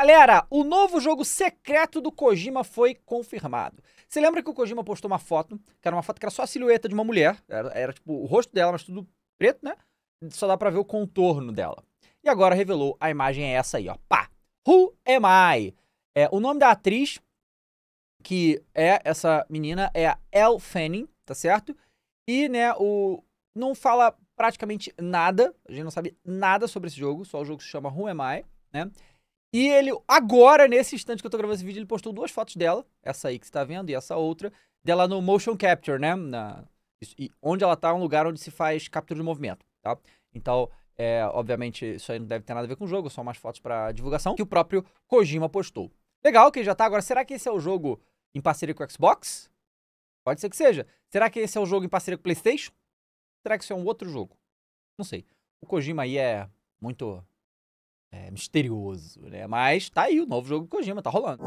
Galera, o novo jogo secreto do Kojima foi confirmado. Você lembra que o Kojima postou uma foto, que era uma foto que era só a silhueta de uma mulher, era, era tipo o rosto dela, mas tudo preto, né? Só dá pra ver o contorno dela. E agora revelou, a imagem é essa aí, ó. Pá! Who am I? É, o nome da atriz, que é essa menina, é a Elle Fanning, tá certo? E, né, o... não fala praticamente nada, a gente não sabe nada sobre esse jogo, só o jogo se chama Who Am I, né? E ele, agora, nesse instante que eu tô gravando esse vídeo, ele postou duas fotos dela, essa aí que você tá vendo e essa outra, dela no motion capture, né? Na, e onde ela tá é um lugar onde se faz captura de movimento, tá? Então, é, obviamente, isso aí não deve ter nada a ver com o jogo, são mais fotos para divulgação, que o próprio Kojima postou. Legal que já tá. Agora, será que esse é o jogo em parceria com o Xbox? Pode ser que seja. Será que esse é o jogo em parceria com o PlayStation? Será que isso é um outro jogo? Não sei. O Kojima aí é muito é, misterioso, né? Mas tá aí, o novo jogo do Kojima, tá rolando.